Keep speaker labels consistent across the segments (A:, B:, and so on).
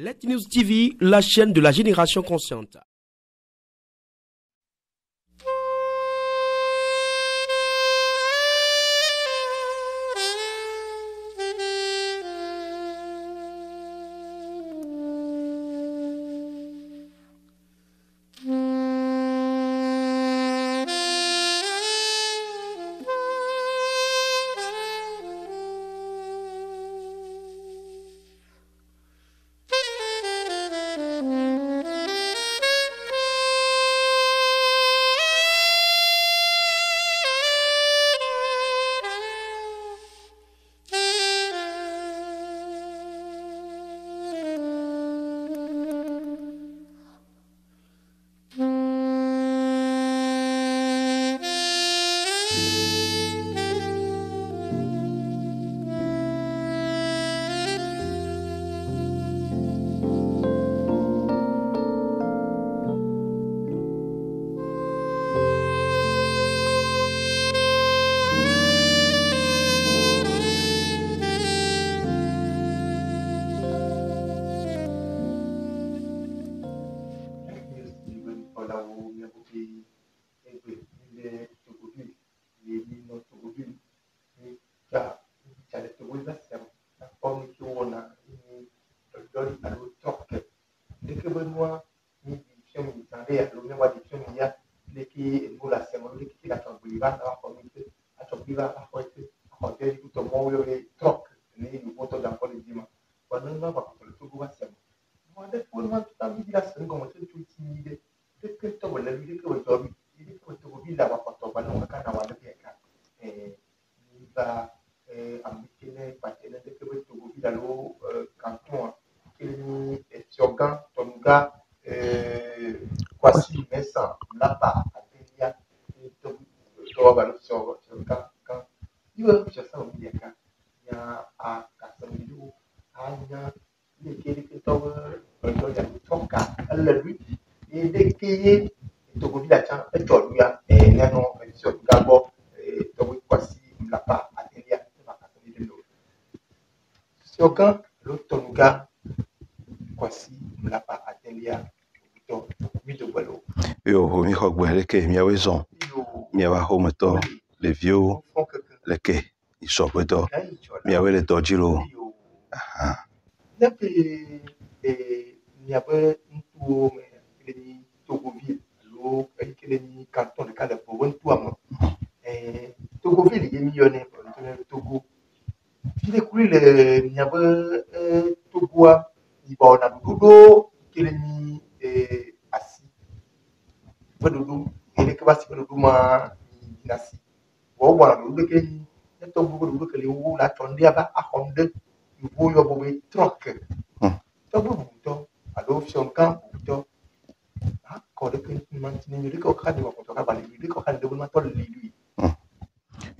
A: Let News TV, la chaîne de la génération consciente.
B: assim, pensando, na barra, dia, então, estou agora no kan, seu cara, macam. eu já sabia que a minha a casa me deu, a minha, e aquele que estava,
A: ke miawoe mia miawo axɔmetɔ to le ke les dɔ ils sont dɔ dzi
B: aha. miabe les me les nyi le les mi togo fi le biaba axɔm ɖe yevuwo yɔ bo be trɔke. Tɔgbe bubutɔ alo fiɔn gã bubutɔ akɔ ɖeke numanti ne ɖeke woxa ɖe wɔkɔtɔ kaba le ɖeke woxa ɖe ɖebunumatɔ le ɖui.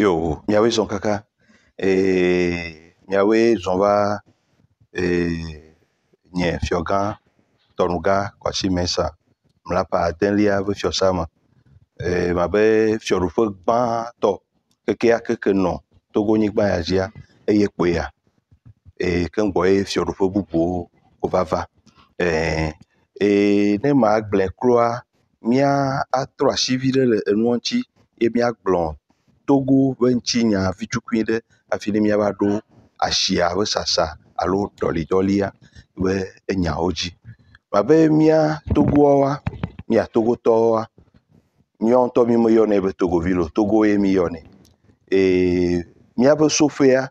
A: Yo, miawe zɔn kaka, eh, miawe miawoe zɔn va ee, eh, nye fiɔ gã, tɔnu gã, kɔsi mɛsa, mlapa adelia be fiɔsa me. Ee, eh, mabe fiɔɖoƒe gbãtɔ kekea keke nɔ togonyigba ya dzia eye kpoea ee eh, ke ŋgɔ ye fiɔɖuƒe bubuwo wova ee eh, eh, ne ma gblɔe kloa mía atrɔ asi viɖe le enua ŋtsi ye míagblɔ Togo ƒe ŋtsinya vi ɖe hafi ne míava ɖo asia ƒe sasa alo ɖɔlidɔlia be enyawo dzi. Abe mía Togoawoa, mía Togotɔwoa, míawo ŋutɔ mí meyɔnɛ be Togovi o, Togo ye míyɔnɛ. Ee míaƒe sofia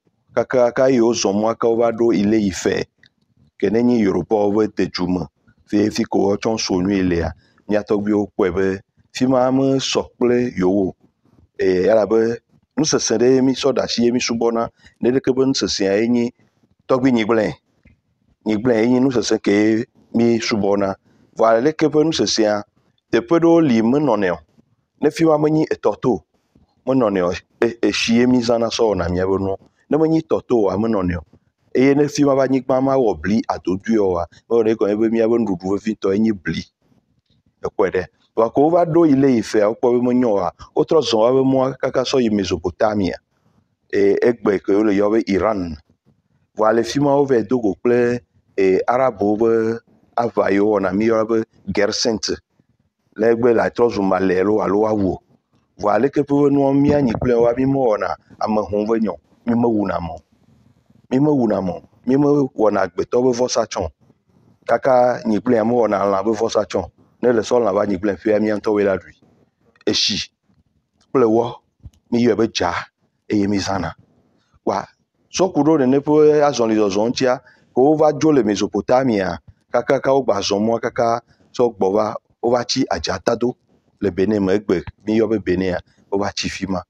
A: kakaka yiwo zɔ mɔa ke wova ɖo ile yi fɛ ke nenye yoropɔwo ƒe tedume fifi ko wotsɔ so nyui lea miatɔgbiwo kpɔe be fi ma me sɔ kple yowo eye elabe nusese ɖe mi sɔ ɖe asi mi subɔna ɖeke be nusesea ye nye tɔgbi nyigblẽ nyigblẽ ye nye nusese ke mi subɔna vɔ aleke ƒe nusesea teƒe ɖewo li menɔnɛ o ne fi ma menye etɔ to menɔnɛ o esi e, ye mi zãna sɔ wɔna miabe nuwo ne menyi tɔto oa menɔ nɛ o eye ne fi ma ba anyigba ma wɔ bli adodoe oa mewɔ ɖe gɔme be míaƒe nuɖuɖu vevitɔ enyi bli ekɔe ɖe vako wova ɖo yi le yi fea wokpɔ be menyo oa wotrɔ zɔ woabe mɔa kaka sɔ yi mesopotamia ee egbe ke wole yɔ be iran wa ale fi ma wova do go kple ee arabuwo be aʋa yi wɔna mi yɔna be gersent le egbe le atrɔ zu malɛ lo alo awu o vɔ aleke ƒe be nuawo kple wa mi mewɔna ame hom ve nyɔ mi mewuna mɔ mi mewuna mɔ mi mewɔna agbetɔ be vɔsa tsɔ kaka nyigblẽ ya mewɔna lã be vɔsa tsɔ ne le sɔ lã va nyigblẽ ƒea miãtɔwo la ɖui etsi kple wɔ mi yɔe be dza eye mi zãna wa sɔku ɖo nene ƒe azɔlizɔzɔ ŋutia ko wova dzo le mesopotamia kakaka wogba zɔ mɔa kaka tsɔ gbɔ va wova tsi adzata do le benin me egbe mi yɔ be benin wova tsi fi ma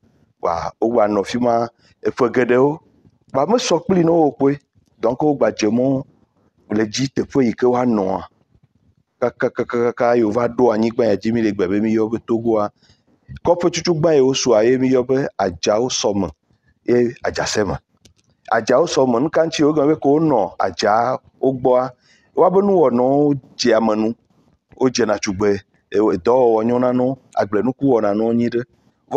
A: wa wogba nɔ fi ma eƒe geɖewo Wa mesɔ kpli na wo koe Dɔnke wogba dze mɔ le dzi teƒe yi ke wa woanɔa kakakakaka yewo va ɖo anyigba ya dzi mi le gbe be miyɔ be togoa kɔƒe tutugba yewo sua ye miyɔ be adzawo sɔme ye adzase me. adzawo sɔme nukaŋtsi wo gɔme be ko wonɔ adza wo gbɔa wa be nuwɔnawo dze ame nu wodzena tugbe e, dɔwɔwɔ nyɔna na wo agblenuku wɔna na wo ɖe.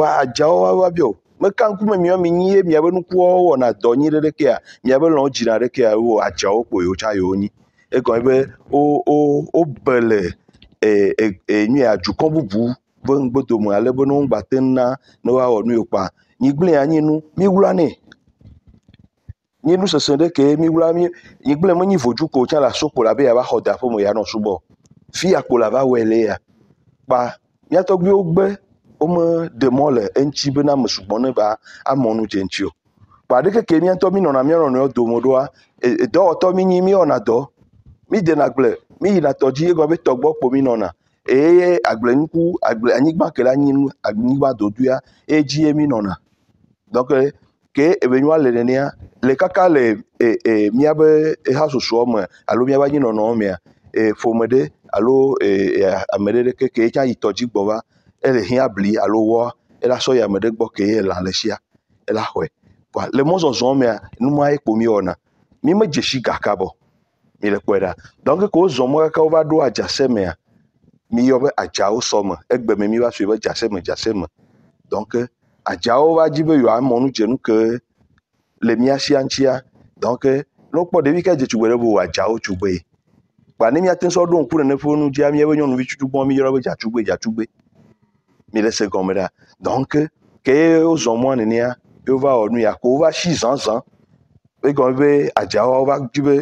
A: adzawo wava bi o meka ŋkume miɔ mi nyi ye miabe nukuwo wɔna dɔ nyui ɖe ɖekea miabe lɔwo dzina ɖekea wo adzawo kpo yewo tsa yewo nyi egɔme be wo wo wo be le e e e nyuie adukɔ bubu be ŋugbedome ale be ne wo ŋgba te na ne woawɔ nu yiwo kpa nyigblẽ anyi nu mi wla nɛ nyi nu sese ɖe ke mi wla mi nyigblẽ menyi vodzu ko tsã le asokpo la be yava xɔ da aƒe me yanɔ subɔ fi akpo la va wɔe le ya kpa miatɔgbiwo gbe womeɖe mɔ le eŋtsi bena ame sugbɔ ne va amɔ nu dze ŋtsi o kpa ɖeke ke míatɔ mi nɔna mía nɔnɔewo dome ɖoa e, dɔwɔtɔ mi nyi mi wɔna dɔ mi dena gble mi yina tɔdzi egɔ be tɔgbɔ ƒo mi nɔna eye agblenuku agble anyigba ke le anyinu anyigba dodoea edzi ye mi nɔna donc eh, ke ebe le nenea le kaka le e e míabe hasosoa e, me alo míabe anyinɔnɔ mea e ƒome ɖe alo e, e ame ɖe ɖe ke ke tsa yi tɔdzi gbɔ va ele hia bli alo wɔ ela sɔ yame ɖe gbɔ kee elã le sia ela xɔe kɔa le mɔzɔzɔ mea numua ye kpo mi wɔna mi me dzesi gaka bɔ mi le kɔe ɖa dɔnke ko wozɔ mɔ kaka wova ɖo adzase mea mi yɔ be adzawo sɔme egbe me mi va sue be dzase me dzase me dɔnke adzawo va dzi be yewoa mɔnu dzenu ke le miasia ŋtsia dɔnke ne wokpɔ ɖevi ka dze tugbe ɖe bo adzawo tugbe ye kpa ne miate ŋu sɔ ɖo ŋku nene ƒe nu dzia miabe nyɔnuvi tutu mi yɔna be dzatugbe dzatugbe mi le se gɔme ɖa donc ke wozɔ mɔa nenea wova wɔ nu ya ko wova si zãzã egɔme be adzawa wova dzi be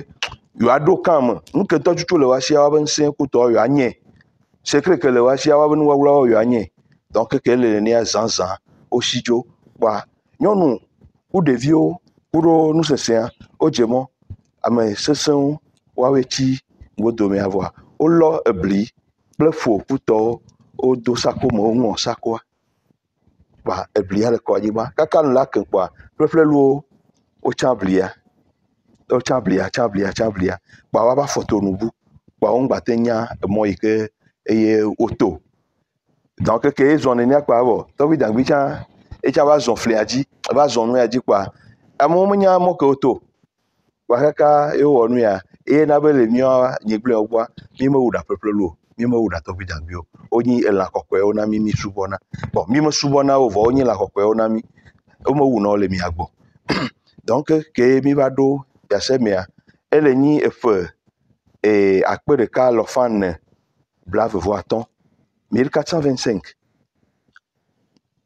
A: yewoa ɖo kan me nuketɔ tsutsu le woasia woabe ŋusẽ kutɔ yewoa nye sekreke le woasia woabe nuwawlawo a nye donc ke le nenea zãzã wosi dzo kpoa nyɔnu ku ɖeviwo ku ɖo nusesẽa wodze mɔ ame sesẽwo woawoe tsi godome avɔa wolɔ ebli kple fo kutɔwo odo sakoma oŋɔ sakoa kpa eblia le kɔ anyigba kaka nu la ke kpɔa luwo wotsa blia wotsa blia tsa blia tsa blia kpa woaba fɔto nubu kpa wo ŋgbate nya emɔ yi ke eye woto dɔn keke ezɔ nenia kpa vɔ tɔbi dangbi tsã, etsa va zɔ flia dzi e va zɔ nu dzi kpa amewo menya mɔ ke woto kpa kaka yewɔ nu ya eye na be le mia nyigblẽ wo gbɔa mi mewu ɖa ƒleƒle lu mímewɔ ɖatɔvi dagbi o wonyi elã kɔkɔewo na mí mí subɔna bon mí mesubɔna wo vɔ wonyi elã kɔkɔewo na mí womewu na wo le mía gbɔ donc ke mí va ɖo fiase mea ele nyi efe ee akpe ɖeka lɔfa ne blavevo atɔ̃ mille quatre cent vingt cinq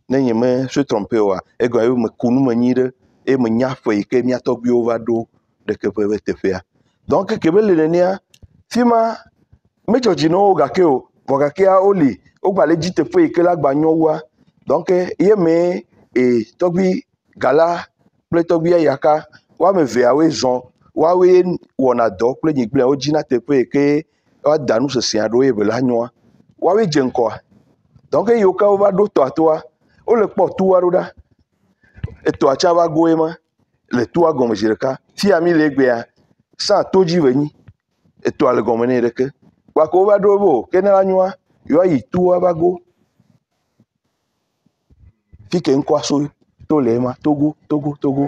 A: ne nye me se trompe oa egɔ ye me ku me nyi ɖe eye me nya ƒe yi ke mía tɔgbiwo va ɖo ɖeke ƒe teƒea donc ke be le nenea fima metsotsi na wo gake o vɔ gakea woli wogba le dzi teƒe yi ke la gba nyɔwua donc ye mee e tɔgbi gala kple tɔgbia yaka woame eveawoe zɔ woawoe wɔna dɔ kple nyigblea wo dzina teƒe yi ke woada nu sese aɖewo ye be la nyɔa woawoe dze ŋkɔa donc yiwo ke wova ɖo tɔa toa wole kpɔ toa ɖo ɖa etoa tsa va goe ma le toa gɔme ɖeka fia mi le egbea sã to dzi be nyi etoa le gɔme nɛ ɖeke Wa va bo ke ne la nyoa yewoa yi toa fike so to lema togo togo togo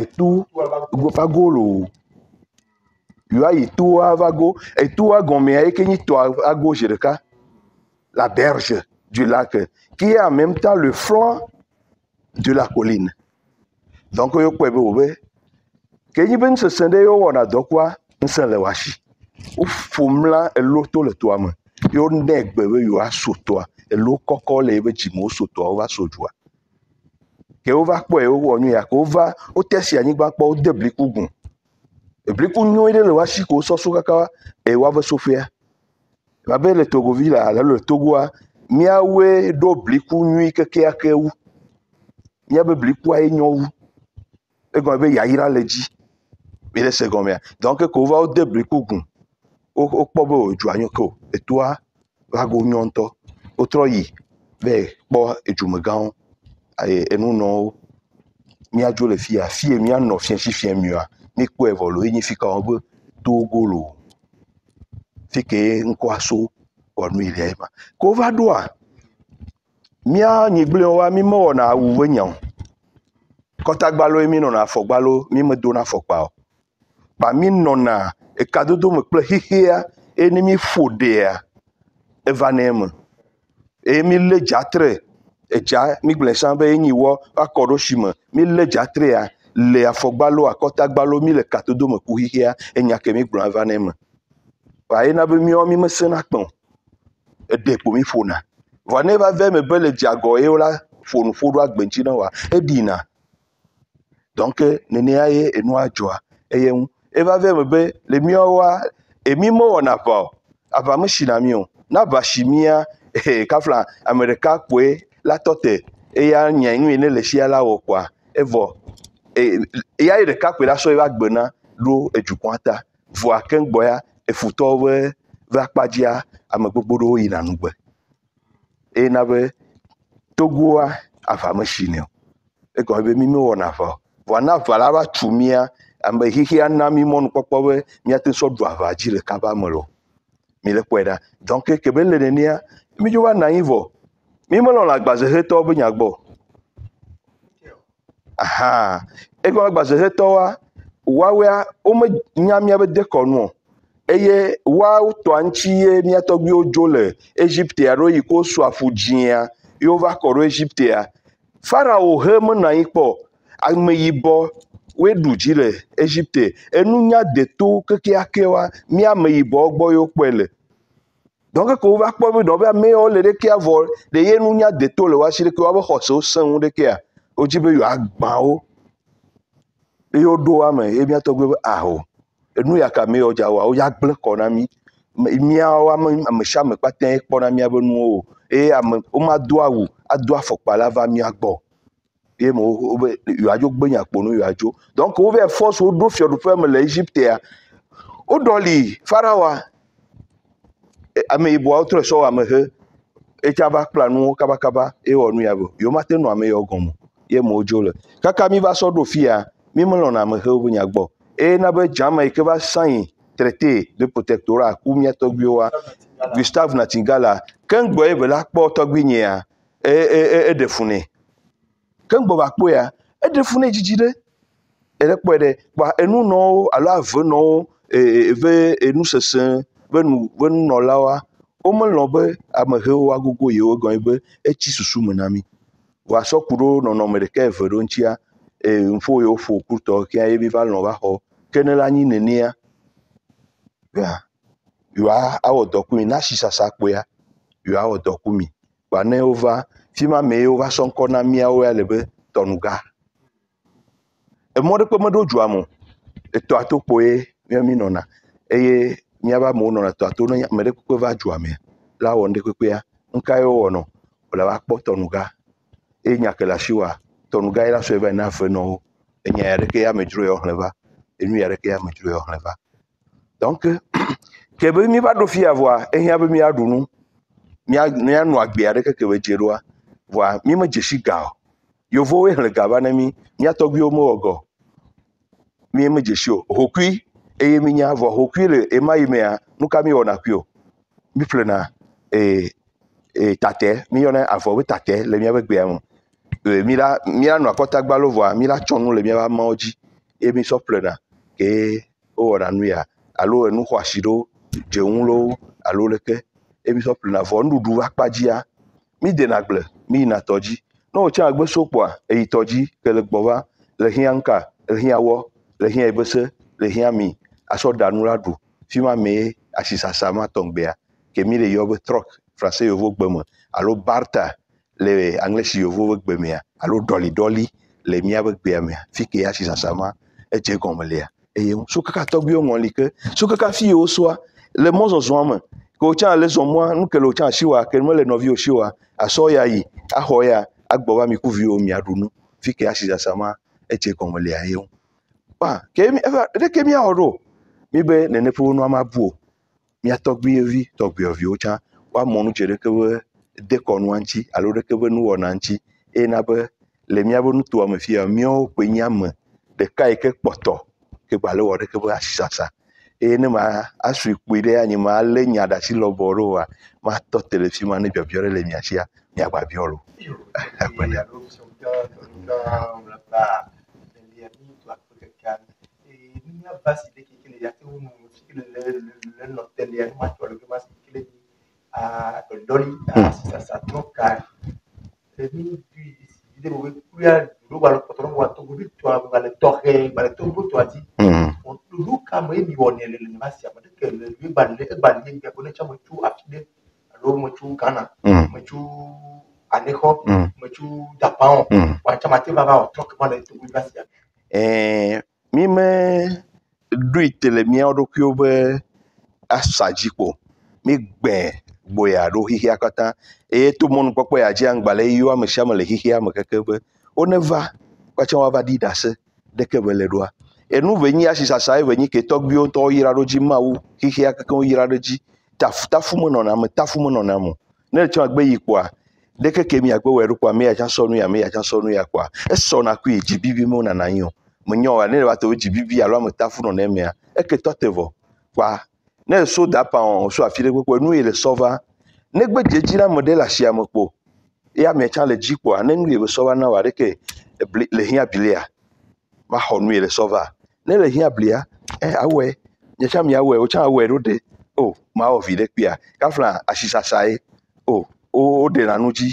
A: etu tu, go loo yewoa yi toa va go etoa gɔmea eke nyi toa va la berge du lac qui est en même temps le flanc de la colline donc yo be wo be ben se sende yo wona dokwa wɔna washi. Wofom la elo to le toa me ye wonae gbe be yewoaso toa. Elo kɔkɔ le yebe dzime woso toa wova so dzoa. Ke wova kpɔ ye wowɔ nu ya ke wova wote si anyigba kpɔ wode bliku gu. Ebliku nyuie ɖe le woasi ko wosɔ so kaka eye woave sofia. Babe le Togovi la alo le Togoa, miawoe ɖo bliku nyui kekeake wu. Miabe blikua ye nyɔ wu. Egɔme be yayra le dzi. Mi ɖe se gɔmea. Donc ko wova wode bliku gu okpɔ be edu anyɔkɛ o etoa vago nyɔ ŋutɔ wotrɔ yi be kpɔ edumegãwo aye enunɔwo miadzo le fia fie mianɔ fiasifiɛ mioa mikpɔe vɔ lo enyi fi kawo be togo lo fi ke ŋkɔa so wɔ nu yi le ema ke wova ɖoa mía nyigbliwoa mi mewɔna awu be nya o kɔtagbalo mi nɔna afɔgbalo mi medona afɔkpa o kpa mi nɔna ekadodo me kple xexea eni mi ƒo ɖea eva nɛ me eye mi lé dzatre edza mi gblẽ sã be enyi wɔ akɔ ɖo si me mi lé dzatrea le afɔgbalo akɔtagbalo mi le katodo me ku xexea enya ke mi gblɔa va nɛ me va yina be miawo mi mesena kpɔ o eɖe kpo mi ƒona vɔ ne va vɛ me be le dzeagɔ ye wo la ƒonuƒo ɖo agbe na wa eɖina dɔnke nenea ye enua dzɔa eye ŋu evave me be le miawoa emi mewɔna ʋa o aʋa mesina mi o na ʋa si mia ehe kafla ame ɖeka koe la tɔ te eya nya nu yi ne le sia la wɔ koa evɔ eya yi ɖeka koe la sɔ eva gbena ɖo edukɔa ta voa keŋgbɔ ya efutɔwo be be akpa dzia ame gbogbo ɖewo yina nugbe eye na be togoa aʋa mesina o egɔme be mi mi wɔna aʋa o. Wana na va la va tu mía ame xixia na mí kpɔkpɔ be míate sɔ du aʋa dzi le kaba me lɔ mi le kɔe ɖa dɔnke ke be le nenia mi dzo va nɔ anyi vɔ mi melɔ le agbazehetɔwo be nya gbɔ aha egɔ agbazehetɔwoa me nya mía be dekɔnu o eye wawo tɔa ŋtsi ye mía tɔgbiwo dzo le egipte aɖo yi ko su afu dzia yewo va kɔ ɖo egiptea farao he menɔ anyi kpɔ Ameyibɔ woe ɖu dzi le Egipte. Enunya detowo kekeakewoa, mía ameyibɔwo gbɔ yewo kpɔe le. Dɔwɔke ko wova kpɔ be nɔ be ame yawo le ɖekea vɔ ɖe ye nunya deto le woasi ɖeke woabe xɔsewo sẽ ŋu ɖekea. Wodzi be yewoagbã wo. Eye woɖo eme ye mía tɔgbe be aho. Enu ya ka meyawo dza wɔa, woya gblẽ kɔ na mí. Me- Míawo ame ame sia ame kpatɛ kpɔna míabe nuwo o. Eye ame womado awu ado afɔkpa la va mía tie me wo be yewoadzo gbe nya kponu donc wo vɛ force wo ɖo fiɔɖuƒe me le egyptea wo ɖɔli farawa ameyibɔawo trɔ sɔ amehe etsa va kpla nuwo kabakaba eye wɔ nu ya be yewo mate nɔ ame yawo gɔme ye mewo dzo le kaka mi va sɔ ɖo fia mi melɔna amehewo be nya gbɔ eye na be dzama yi ke va sayin traité de protectorat ku mia tɔgbiwoa gustave natingala ke ŋgbɔ ye be la kpɔ tɔgbi nyia eɖe fu nɛ kemgbe wòakpɔ ya eɖe fu ne dzidzi ɖe eɖekpɔe ɖe kpa enunɔwo alo avenɔwo ebe e, e, enusese be nu be nunɔlawoa womelɔ be amehewo agogo yewo gɔme be etsi susu me na mi wòasɔ ku ɖo nɔnɔme ɖeka eve ɖo ŋutia ee nuƒo yewo ƒo kurutɔ kia ye mi va lɔ va xɔ ke ne la nyi nenea ya yewoa awɔ dɔkumi na si sasa kpɔa yewoa wɔ dɔkumi kpa ne wova fi ma me yewo va sɔ ŋkɔ na miawo ya le be tɔnuga emɔ ɖe kpe meɖo dua mo etɔa to kpo mia mi nɔna eye miaba amewo nɔna tɔa to ne ame ɖe kpekpe va dua me la wɔ nu ɖe kpekpea nuka ye wowɔ nɔ wòle va kpɔ tɔnuga eye nyake le asiwa tɔnuga ye la sɔ eva yina ave nɔ wo enya ya ɖeke ya me dzro ya woxlẽ va enu ya ɖeke ya me dzro ya woxlẽ va donc ke be mi va ɖo fia vɔa ehia be mia ɖu nu mia mia nɔ agbea ke be dze ɖoa voa mi me dzesi ga o yevuwo xlẽ ga va na mi mía tɔgbiwo mewɔ gɔ mi me dzesi o hokui eye mi nya vɔ hokui le ema yi mea nuka mi wɔna kui o mi ƒlena ee ee tatɛ mi yɔna avɔ be tatɛ le mía gbea me ee mi la mi la nɔ akɔtagba lo vɔa mi la tsɔ nu le mía be amawo dzi ye mi sɔ ƒlena ke wowɔna nu ya alo enu xɔasi ɖewo dzenu ɖewo alo leke ye mi sɔ ƒlena vɔ nuɖuɖu akpa dzia mi dena gble mi na tɔdzi. Ne wòtse agbe so kpoa, eyi tɔdzi ke le gbɔ va le hiã ŋka, le hiã wɔ, le hiã ebese, le hiã mi. Asɔ ɖa la ɖu. Fi ma mee asisasa ma tɔŋgbea. Ke mi le yɔ be trɔk francais yevo gbe me alo barter le anglesi yevo be gbe mea alo ɖɔliɖɔli le míabe gbea mea. Fi ke asisasa ma edze gɔme lea eye ŋu. Sokaka tɔgbiwo ŋɔli ke. Sokaka fi yiwo soa le mɔzɔzɔa me. Ke wòtsa le zɔmɔa, nuke le wòtsa asiwa, ke mele nɔviwo siwa, asɔ ya yi. ya agbɔ ahoya agboba mikuvio miarunu fike ashiza sama eche kongole ayo pa kemi eva reke mi oro mi be nene pu no amabu mi atogbi evi togbi ovi ocha wa dze ɖeke kewe dekɔnua anchi alo reke be nuwona Eye na be le mia be nutoa me fia mio pe ame ɖeka yi ke kpɔtɔ ke gba le wɔ ɖeke be asisasa eye ne ma asui kpui ɖe anyima alé nya ɖe asi lɔbɔ ɖoa ma tɔ te le fi ma ne biabia ɖe le mia ni Aguavioro.
B: Buena. Mm machu anekɔ machu mm.
A: japan mm.
B: wa caman tɛ baba o tɔrɔ kaba la eto wuli ba siya.
A: ɛɛ eh, mi mɛ do ite le miawo ɖokuiwo be asa dzi ko mi gbɛ gboya ɖo xixia katã eye to mɔnukpɔkpɔ ya dzi aŋgba le yiwo ame sia le xixia me keke o wo ne va kɔtsɛ woava ɖi ɖase ɖeke be le ɖoa enu ve nyi asisasa ye ve nyi ke tɔgbiwo ŋutɔ woyra ɖo dzi mawu xixia keke woyra ɖe dzi tafu tafu menɔna me tafu menɔna me. na-echọ agbe yi ikwa deke ke mi agbe wẹ̀rú mi ya mi sɔ ya kwa esɔna na yi dzi bibi mi wonana anyi o me nyɔ wa ne ba to dzi bibi alo ame ta funɔ ne mea eke e tɔ te vɔ kwa ne so da pa so afi ɖe kpekpe le ne gbe na ame ɖe le asia me kpo ya mea tsã le dzi ne nu yi be va na wa e le hiã le hiã bilia ɛ o tsã ɖo o wo ɖena nu dzi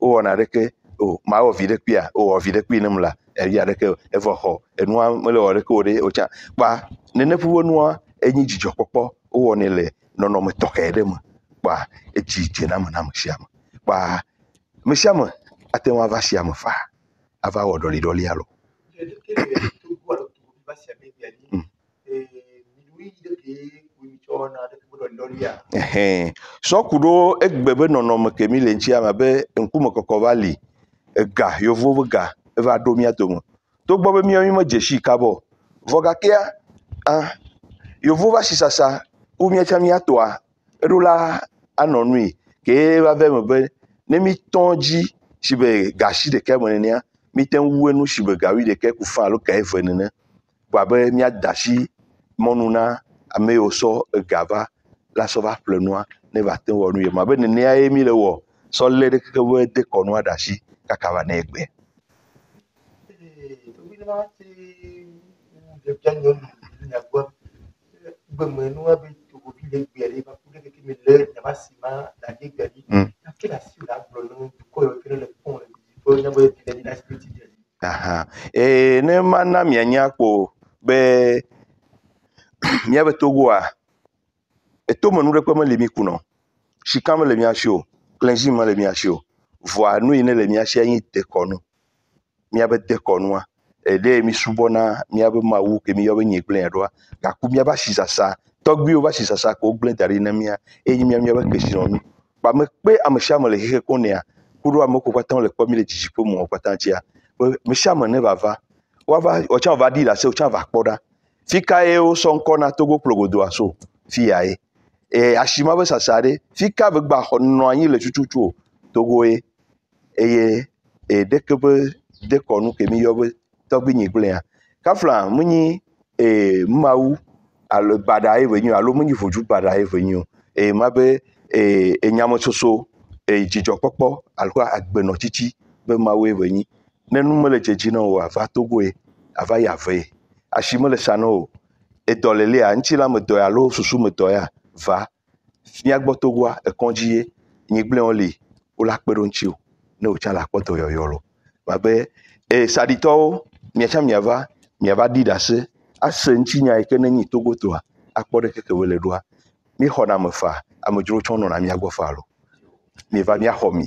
A: wowɔna ɖeke o mawɔ vi ɖe kpea wowɔ vi ɖe kpee nem la evi aɖeke evɔ xɔ enua mele wɔ ɖeke o ɖe o tsã kpa nene ƒe nua enyi dzidzɔkpɔkpɔ wowɔnɛ le nɔnɔme tɔxɛ ɖe me kpa edzi dzena me na ame sia ame kpa ame sia ame ate ŋu ava sia me fa ava wɔ dɔlidɔli alo. Mm sɔ ku ɖo egbe be nɔnɔme kemi le ŋtsia me be ŋkume kɔkɔ va li ega yevuwo be ga eva ɖo mía dome togbɔ be mía mi me dzesi kabɔ vɔ gakea ah, yevuwo va si sasa wo mía tsa toa eɖo la anɔ nui ke va vɛ me be ne mi tɔ dzi si be gasi ɖeka me nenea mi te ŋu enu si be gawi ɖeka ku fa alo ka eve nene ko abe mía si mɔnu na ame yiwo sɔ ega va la sɔ va ƒle nua ne va te wɔ nu yema abe nenea ye mi le wɔ sɔ lé ɖe keke be dekɔnua ɖe asi kaka va ne egbe.
B: gbemenu abe togovi le gbea ɖe va ku ɖe keke me lé nyaba si ma da ɖe gbea ɖi ake le asi wòle agblɔ ne dukɔ yiwo ke le kpɔm le
A: dzidziƒe ne ma na mianya kpo be míabe togoa etomenuɖekpe mele mi kunɔ sika mele miasi o klẽzi mele miasi o vɔa nu yi ne le miasi enyi dekɔnu míabe dekɔnua eɖe mi subɔna míabe mawu ke miyɔ be nye gblẽ ɖoa gaku míabe asizasa tɔgbiwo be asizasa ko wogblẽ da ɖi na mía eye mía míabe kesinɔnu kpame kpe ame sia ame le hehe ko nea ku ame ko katã le kpɔ mi le dzidziƒe mɔ katã dzia be ame sia ame ne va va woava woatsã va ɖi ɖase woatsã va kpɔ ɖa fika ye wo sɔ ŋkɔ na togo kplogodoa so fiya ye eye asima be sasa ɖe fika be gba xɔ nɔ anyi le tututu o togo ye eye eɖeke be dekɔnu ke mi yɔ be tɔgbi nyi gblẽ ya kafla menyi ee mawu alo baɖa ye be nyi o alo menyi vodzu baɖa ye be nyi o eye ma be ee enyamesoso ee dzidzɔkpɔkpɔ alo agbenɔtsitsi be mawu ye be nyi ne nu mele dzedzi na o ava togo ye ava yi ave ye asi mele sa na o edɔ le la me dɔ ya alo susu me dɔ ya va miagbɔtɔ goa ekɔdzi ye nyigblẽwo li wola kpe ɖo ŋtsi o ne wòtsã le akpɔtɔ yɔyɔ lo abe ee saɖitɔwo miatsã miava miava ɖi ɖase ase ŋtsinya yi ke nenyi togotoa akpɔ ɖe keke wòle ɖoa mi xɔna ame fa amedzro tsɔ nɔna miagbɔ fa lo miva miaxɔ mi.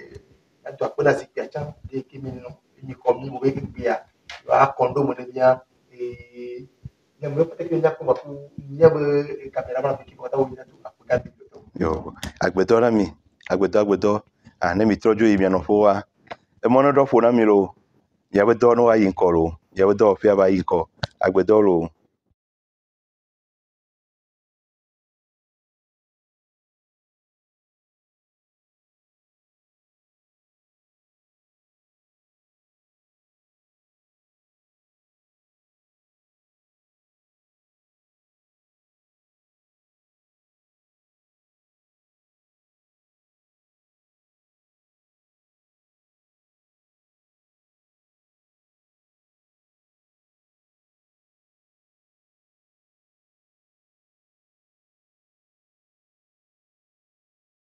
A: agbedɔ na mi agbedɔ agbedɔ ah ne mi trɔ dzo yi mia nɔƒe wa emɔ ne ɖɔ ƒo na mi lo miabe dɔ ne wa yi ŋkɔ lo miabe dɔwɔƒea va yi ŋkɔ agbedɔ lo.